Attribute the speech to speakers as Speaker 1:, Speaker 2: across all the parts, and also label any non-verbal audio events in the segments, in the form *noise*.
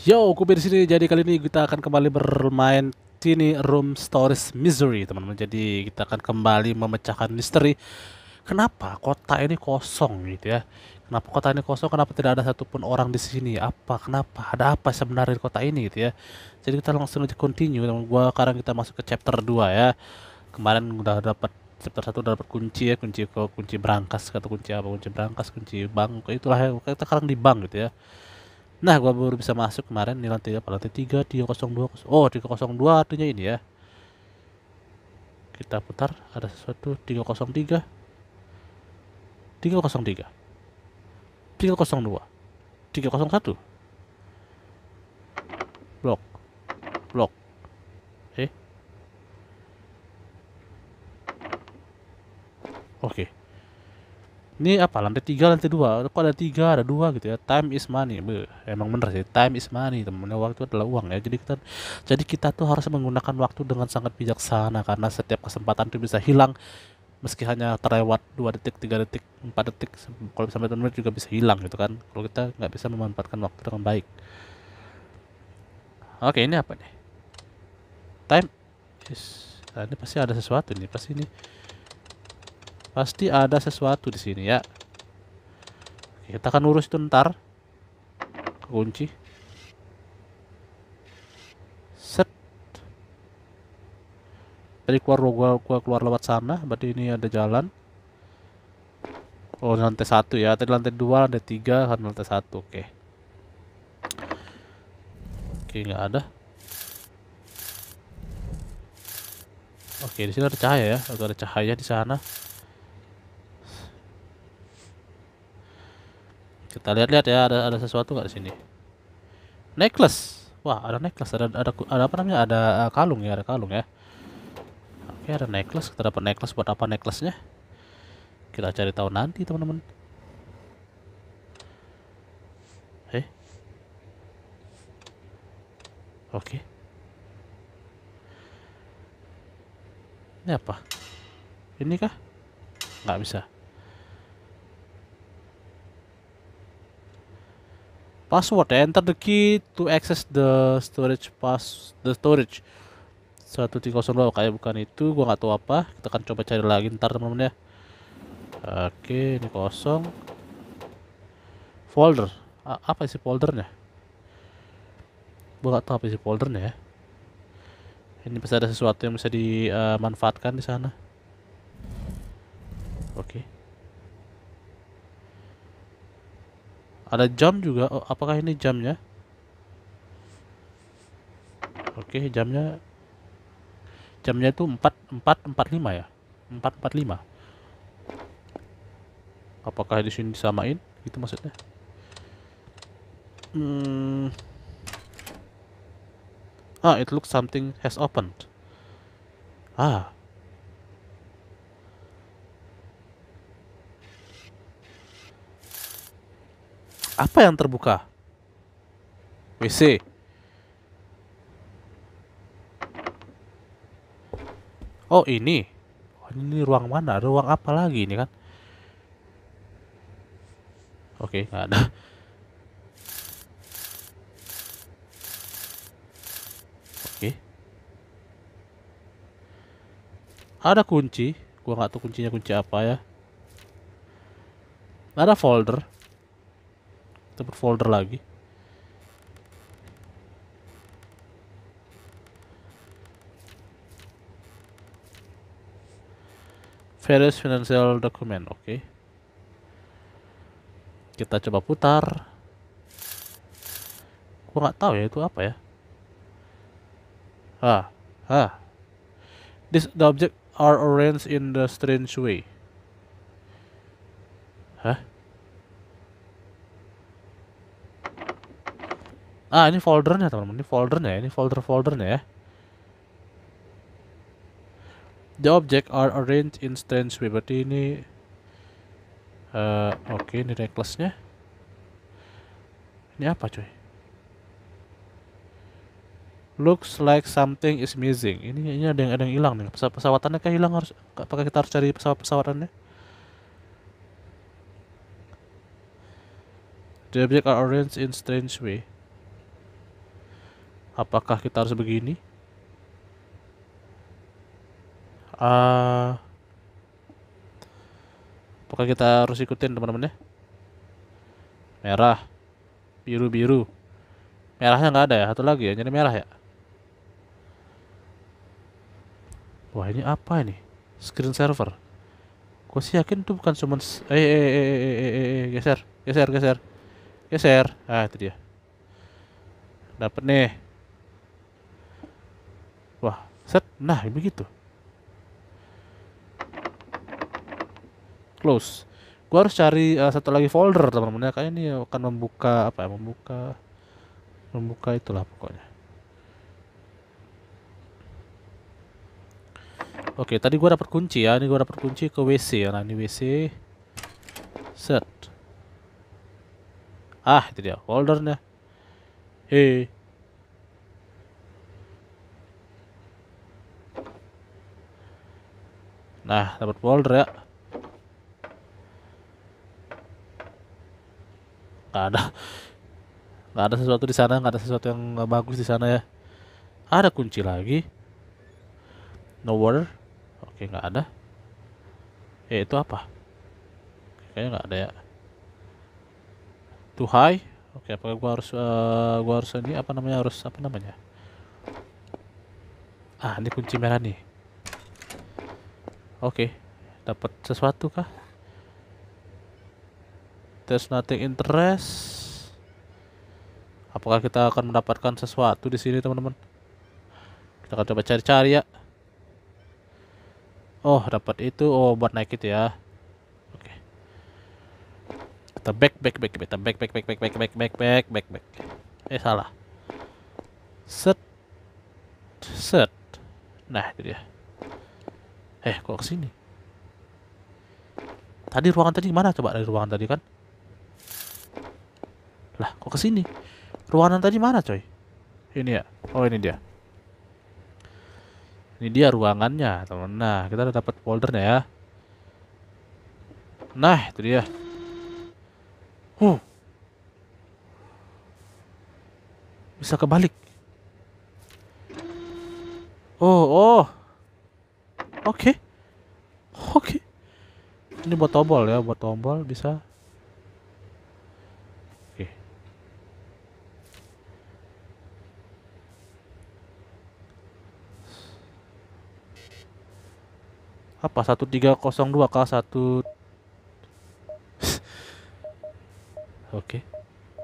Speaker 1: Yo, Kupi di sini. Jadi kali ini kita akan kembali bermain sini Room Stories Misery, teman-teman. Jadi kita akan kembali memecahkan misteri. Kenapa kota ini kosong gitu ya? Kenapa kota ini kosong? Kenapa tidak ada satupun orang di sini? Apa? Kenapa? Ada apa sebenarnya di kota ini gitu ya? Jadi kita langsung aja continue. Teman, -teman. gua sekarang kita masuk ke chapter 2 ya. Kemarin udah dapat chapter 1 udah dapat kunci ya, kunci ke kunci berangkas atau kunci apa? Kunci berangkas, kunci bank. Itulah ya. Kita sekarang di bank gitu ya. Nah, gua baru bisa masuk kemarin di lantai apa? Lantai 3 302. Oh, 302 artinya ini ya. Kita putar ada sesuatu 303. 303. 302. 301. Blok. Blok. Eh. Oke. Okay ini apa lantai tiga lantai dua kok ada tiga ada dua gitu ya time is money Be, emang bener sih time is money temennya waktu adalah uang ya jadi kita jadi kita tuh harus menggunakan waktu dengan sangat bijaksana karena setiap kesempatan itu bisa hilang meski hanya terlewat dua detik tiga detik empat detik kalau sampai menit juga bisa hilang gitu kan kalau kita nggak bisa memanfaatkan waktu dengan baik oke ini apa nih time is nah, ini pasti ada sesuatu nih pasti ini Pasti ada sesuatu di sini ya. Kita akan urus itu ntar. Kunci. Set. Tadi keluar gua, gua keluar lewat sana, berarti ini ada jalan. Oh, lantai satu ya. Tadi lantai dua, lantai tiga, kan lantai satu. Oke. Okay. Oke, okay, nggak ada. Oke, di sini ada cahaya ya. Atau ada cahaya di sana. Kita lihat-lihat ya ada ada sesuatu nggak di sini. Necklace. Wah, ada necklace, ada ada ada apa namanya? Ada eh, kalung ya, ada kalung ya. Oke, ada necklace. Kita dapat necklace buat apa necklace-nya? Kita cari tahu nanti, teman-teman. Eh. Oke. Ini apa? Ini kah? Nggak bisa. password ya eh? enter the key to access the storage pass the storage 130 kayak bukan itu gua nggak tahu apa kita akan coba cari lagi ntar teman-teman ya oke ini kosong folder A apa isi foldernya gua nggak tahu apa isi foldernya ya ini pasti ada sesuatu yang bisa dimanfaatkan eh, uh, di sana oke okay. Ada jam juga. Oh, apakah ini jamnya? Oke, okay, jamnya jamnya itu 4 4 45 ya. 445. Apakah di sini disamain? Itu maksudnya. Hmm. Ah, it looks something has opened. Ah, Apa yang terbuka? WC. Oh ini. Oh, ini ruang mana? Ruang apa lagi ini kan? Oke, okay, nggak ada. Oke. Ada kunci. Gua nggak tahu kuncinya kunci apa ya. Ada folder kita folder lagi various financial document oke okay. kita coba putar kurang nggak tahu ya itu apa ya ah ah this the object are arranged in the strange way hah Ah, ini foldernya, teman-teman. Ini foldernya, ya, ini folder-foldernya ya. The object are arranged in strange way. Berarti ini uh, oke, okay, ini reckless-nya. Ini apa, cuy? Looks like something is missing. Ini ini ada yang ada yang hilang nih. Pesawat pesawatannya kayak hilang harus pakai kita harus cari pesawat pesawatannya? The object are arranged in strange way apakah kita harus begini uh, apakah kita harus ikutin teman-teman ya merah biru biru merahnya nggak ada ya satu lagi ya jadi merah ya wah ini apa ini screen server gue sih yakin tuh bukan cuma eh eh eh eh eh eh eh geser geser geser geser ah itu dia dapat nih Set. Nah, begitu. Close. Gua harus cari uh, satu lagi folder, teman-teman ya. Kayaknya ini akan membuka apa ya? Membuka membuka itulah pokoknya. Oke, tadi gua dapat kunci ya. Ini gua dapat kunci ke WC ya. Nah, ini WC. Set. Ah, itu dia foldernya. Hei. Nah, dapat folder ya. Gak ada. Gak ada sesuatu di sana, gak ada sesuatu yang bagus di sana ya. Ada kunci lagi. No water. Oke, gak ada. Eh, itu apa? Kayaknya gak ada ya. Too high. Oke, apakah gua harus uh, gua harus ini apa namanya? Harus apa namanya? Ah, ini kunci merah nih. Oke, okay. dapat sesuatu kah? There's nothing interest. Apakah kita akan mendapatkan sesuatu di sini, teman-teman? Kita akan coba cari-cari ya. Oh, dapat itu. Oh, buat naik itu ya. Oke. Okay. Kita back, back, back, kita back, back, back, back, back, back, back, back, back, back. Eh, salah. Set. Set. Nah, itu dia. Eh, kok kesini? Tadi ruangan tadi mana coba dari ruangan tadi kan? Lah, kok kesini? Ruangan tadi mana coy? Ini ya? Oh, ini dia. Ini dia ruangannya, teman. Nah, kita udah dapat foldernya ya. Nah, itu dia. Huh. Bisa kebalik. Oh, oh. Oke. Okay. Oke. Okay. Ini buat tombol ya, buat tombol bisa. Oke. Okay. Apa 1302 k 1 Oke.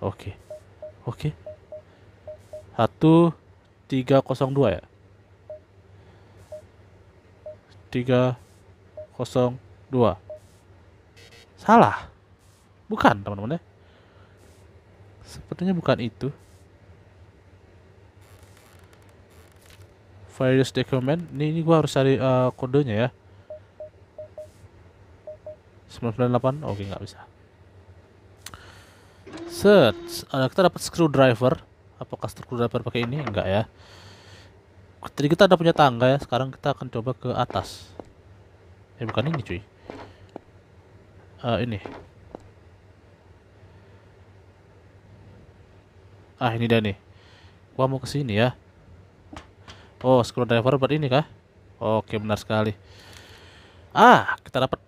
Speaker 1: Oke. Oke. 1302 ya. 302. Salah. Bukan, teman-teman ya. Sepertinya bukan itu. Various document. Ini, ini gua harus cari uh, kodenya ya. 998. Oke, nggak bisa. Search. Ada kita dapat screwdriver. Apakah screwdriver pakai ini? Enggak ya tadi kita ada punya tangga ya sekarang kita akan coba ke atas eh bukan ini cuy uh, ini ah ini dah nih gua mau kesini ya oh screwdriver buat ini kah oke benar sekali ah kita dapat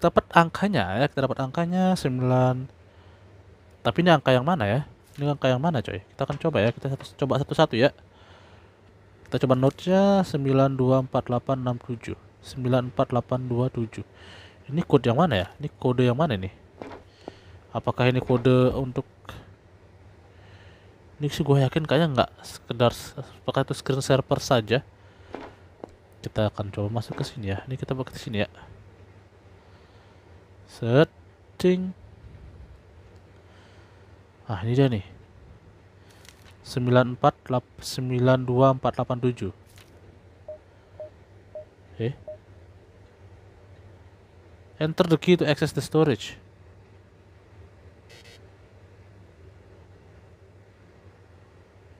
Speaker 1: dapat angkanya ya kita dapat angkanya 9 tapi ini angka yang mana ya ini angka yang mana coy kita akan coba ya kita satu, coba satu-satu ya kita coba notenya 924867 94827 ini kode yang mana ya ini kode yang mana nih apakah ini kode untuk ini sih gue yakin kayaknya nggak sekedar apakah itu screen server saja kita akan coba masuk ke sini ya ini kita pakai ke sini ya setting ah ini dia nih 9492487. okay. Eh? Enter the key to access the storage.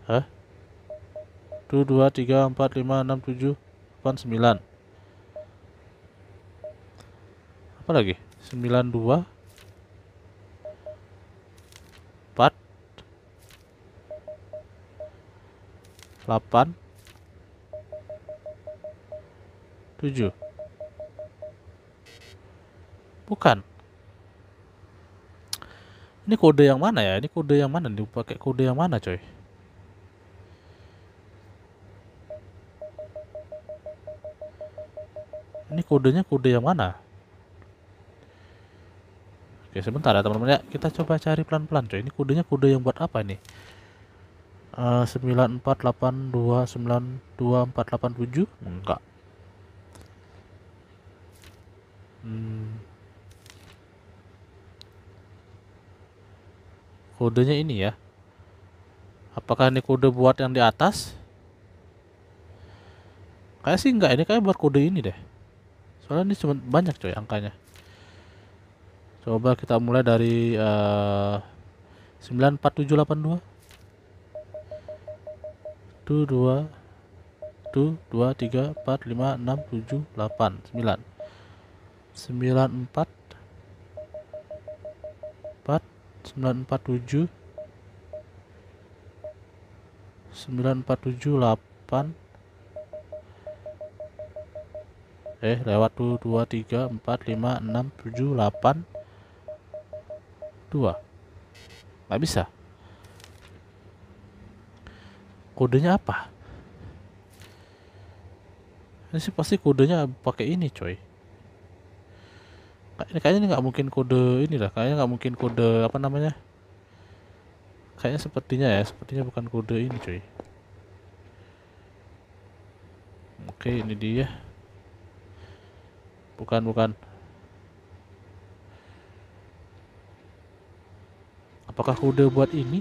Speaker 1: Hah? 2 2 3 4 5 6 7 8 9. Apa lagi? 92 8 7 bukan ini kode yang mana ya ini kode yang mana nih pakai kode yang mana coy ini kodenya kode yang mana oke sebentar ya teman-teman ya kita coba cari pelan-pelan coy ini kodenya kode yang buat apa nih Eh, uh, 948292487 enggak hmm. kodenya ini ya apakah ini kode buat yang di atas kayak sih enggak ini kayak buat kode ini deh soalnya ini cuma banyak coy angkanya coba kita mulai dari eh, uh, 94782 1 dua 1 dua tiga empat lima enam tujuh 8 sembilan sembilan empat empat sembilan empat tujuh sembilan empat tujuh delapan eh lewat 2 dua tiga empat lima enam tujuh delapan dua nggak bisa kodenya apa ini sih pasti kodenya pakai ini coy kayaknya ini nggak mungkin kode ini lah. kayaknya nggak mungkin kode apa namanya kayaknya sepertinya ya sepertinya bukan kode ini coy oke ini dia bukan bukan apakah kode buat ini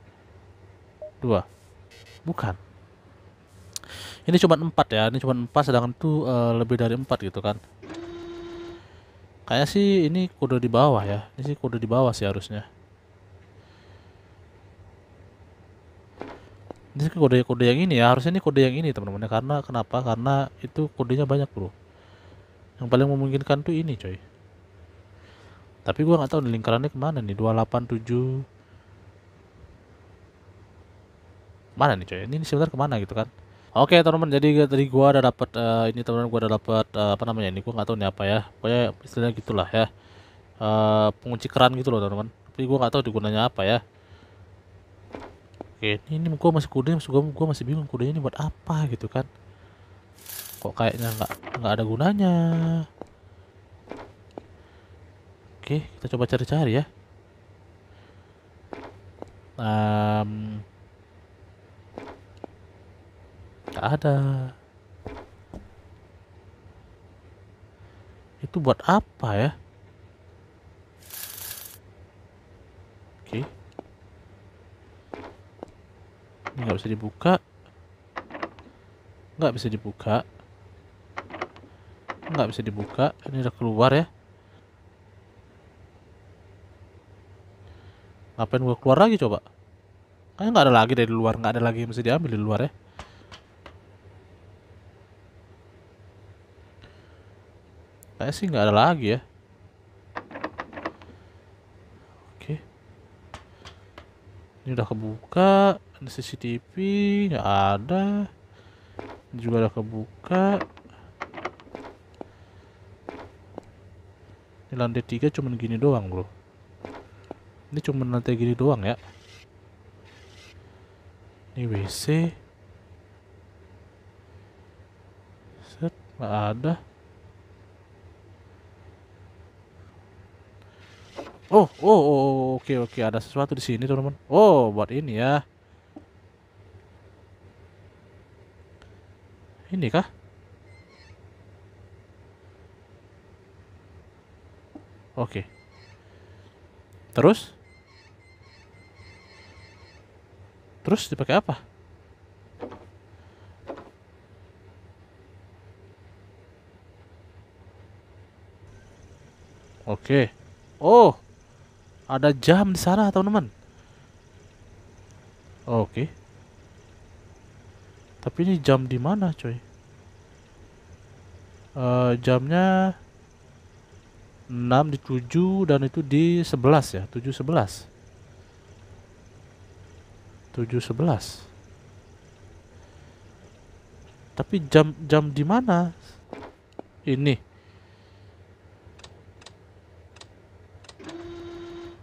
Speaker 1: dua bukan ini cuma empat ya ini cuma empat sedangkan itu uh, lebih dari empat gitu kan kayak sih ini kode di bawah ya ini sih kode di bawah sih harusnya ini sih kode kode yang ini ya harusnya ini kode yang ini teman-teman karena kenapa karena itu kodenya banyak bro yang paling memungkinkan tuh ini coy tapi gua nggak tahu lingkaran lingkarannya kemana nih 287 mana nih coy ini, ini sebentar kemana gitu kan Oke teman-teman, jadi tadi gua ada dapat uh, eh, ini teman-teman gua ada dapat uh, eh, apa namanya ini gua nggak tahu nih apa ya. Pokoknya istilahnya gitulah ya. Uh, pengunci keran gitu loh teman-teman. Tapi gua nggak tahu digunanya apa ya. Oke, ini, ini gua masih kudanya, masih gua, gua masih bingung kudanya ini buat apa gitu kan. Kok kayaknya nggak nggak ada gunanya. Oke, kita coba cari-cari ya. Um, nggak ada itu buat apa ya oke okay. ini nggak bisa dibuka nggak bisa dibuka nggak bisa dibuka ini udah keluar ya ngapain gua keluar lagi coba kayaknya nggak ada lagi dari luar nggak ada lagi yang bisa diambil di luar ya Kayaknya sih nggak ada lagi ya. Oke. Ini udah kebuka. Ada CCTV. Nggak ada. Ini juga udah kebuka. Ini lantai tiga cuman gini doang bro. Ini cuman lantai gini doang ya. Ini WC. Set, nggak ada. Oh, oh, oh, oh, oke, okay, oke, okay. ada sesuatu di sini, teman-teman. Oh, buat ini ya. Ini kah? Oke. Okay. Terus? Terus dipakai apa? Oke. Okay. Oh. Ada jam di sana, teman-teman. Oke. Okay. Tapi ini jam di mana, coy? Uh, jamnya 6 di 7 dan itu di 11 ya, 7 11. 7 11. Tapi jam jam di mana? Ini.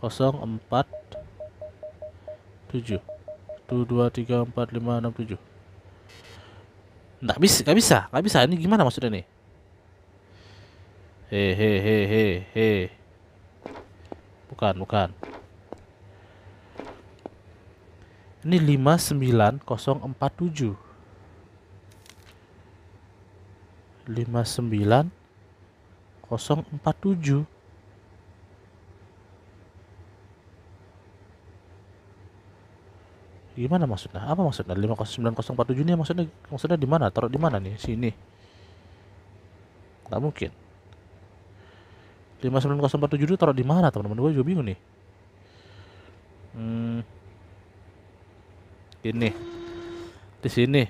Speaker 1: 047 2 2 3 4 5 6 7 nggak bisa nggak bisa nggak bisa ini gimana maksudnya nih he he bukan bukan ini 59047 59047 gimana maksudnya apa maksudnya 509047 ini maksudnya maksudnya di mana taruh di mana nih sini nggak mungkin 59047 itu taruh di mana teman-teman gue juga bingung nih hmm, ini di sini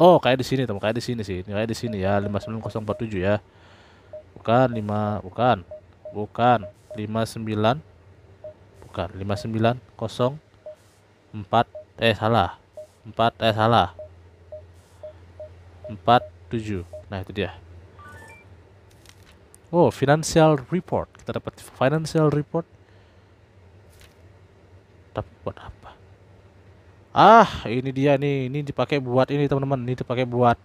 Speaker 1: oh kayak di sini teman kayak di sini sih kayak di sini ya 59047 ya bukan 5 bukan bukan 59 bukan 5904 eh salah 4 eh salah 47 nah itu dia Oh financial report kita dapat financial report tapi buat apa ah ini dia nih ini dipakai buat ini teman-teman ini dipakai buat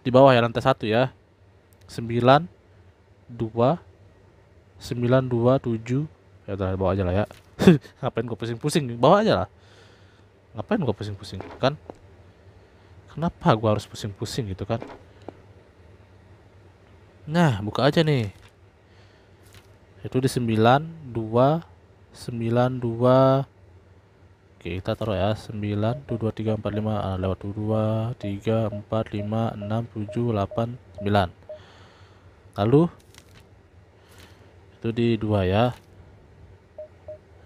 Speaker 1: di bawah ya lantai satu ya 9 2 9 2 7 ya udah bawa aja lah ya *laughs* ngapain gue pusing-pusing bawa aja lah ngapain gue pusing-pusing kan kenapa gue harus pusing-pusing gitu kan nah buka aja nih itu di 9 2 9 2 Oke, kita taruh ya 9 2 2 3 4 5 ah, lewat 2 3 4 5 6 7 8 9 lalu itu di 2 ya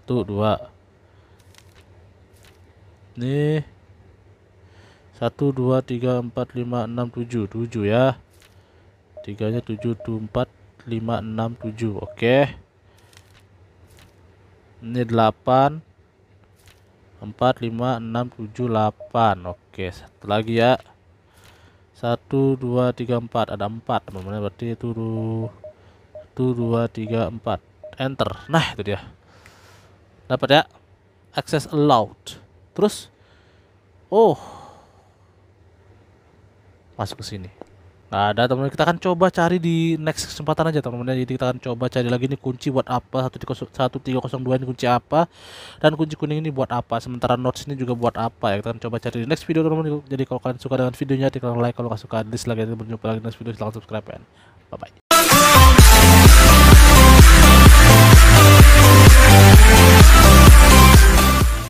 Speaker 1: satu dua ini satu dua tiga empat lima enam tujuh tujuh ya tiganya tujuh tuh empat lima enam tujuh oke ini delapan empat lima enam tujuh delapan oke satu lagi ya satu dua tiga empat ada empat teman-teman berarti itu satu dua tiga empat enter nah itu dia dapat ya access allowed terus oh masuk ke sini nah, ada teman kita akan coba cari di next kesempatan aja teman-teman ya. jadi kita akan coba cari lagi ini kunci buat apa 1302 ini kunci apa dan kunci kuning ini buat apa sementara notes ini juga buat apa ya kita akan coba cari di next video teman-teman jadi kalau kalian suka dengan videonya tinggal like kalau nggak suka dislike Jadi berjumpa lagi di next video silahkan subscribe and bye bye